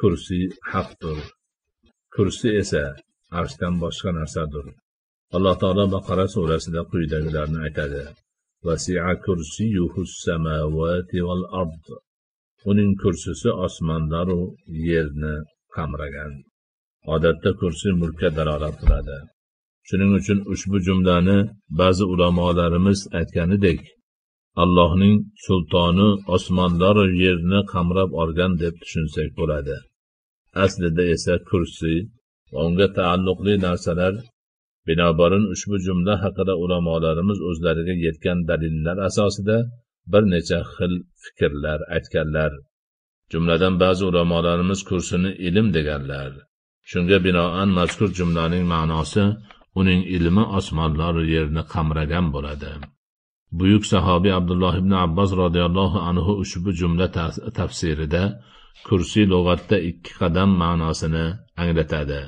kursi haqdir kursi esa arshdan boshqa narsadir alloh taolo baqara surasida quyidagilarni aytadi vasia samavati val ard uning kursisi osmonlaru yerni qamragan odatda kursi mulkka dalolat qiladi shuning uchun ushbu jumlani ba'zi ulamolarimiz aytganidek allohning sultoni osmonlaru yerni qamrab olgan deb tushunsak bo'ladi aslida esa kursiy va unga taalluqli narsalar binobarin ushbu jumla haqida ulamolarimiz o'zlariga yetgan dalillar asosida bir necha xil fikrlar aytganlar jumladan ba'zi ulamolarimiz kursini ilm deganlar shunga binoan mazkur jumlaning ma'nosi uning ilmi osmonlaru yerni qamragan bo'ladi buyuk sahobiy abdulloh ibn abbos roziyallohu anhu ushbu jumla tafsirida kursiy lug'atda ikki qadam ma'nosini anglatadi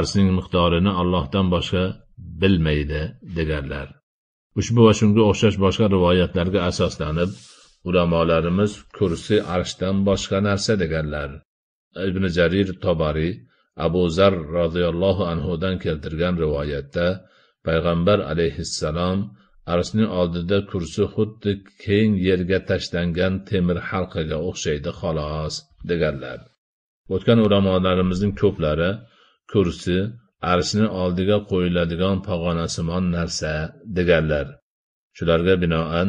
arsning miqdorini allohdan boshqa bilmaydi deganlar ushbu va shunga o'xshash boshqa rivoyatlarga asoslanib ulamolarimiz kursi arshdan boshqa narsa deganlar ibn jarir tobariy abu zar roziyallohu anhudan keltirgan rivoyatda payg'ambar alayhissalom arshning oldida kursi xuddi keng yerga tashlangan temir halqaga o'xshaydi xolos deganlar o'tgan ulamolarimizning ko'plari kursi arshni oldiga qo'yiladigan pog'onasimon narsa deganlar shularga binoan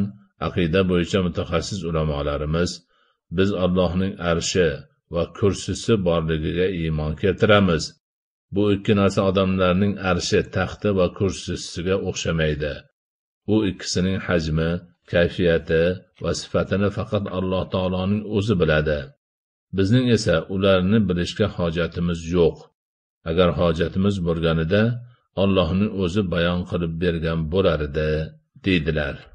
aqida bo'yicha mutaxassis ulamolarimiz biz allohning arshi va kursisi borligiga iymon keltiramiz bu ikki narsa odamlarning arshi taxti va kursisiga o'xshamaydi u ikkisining hajmi kayfiyati va sifatini faqat alloh taoloning o'zi biladi bizning esa ularni bilishga hojatimiz yo'q agar hojatimiz bo'lganida ollohni o'zi bayon qilib bergan bo'lar edi deydilar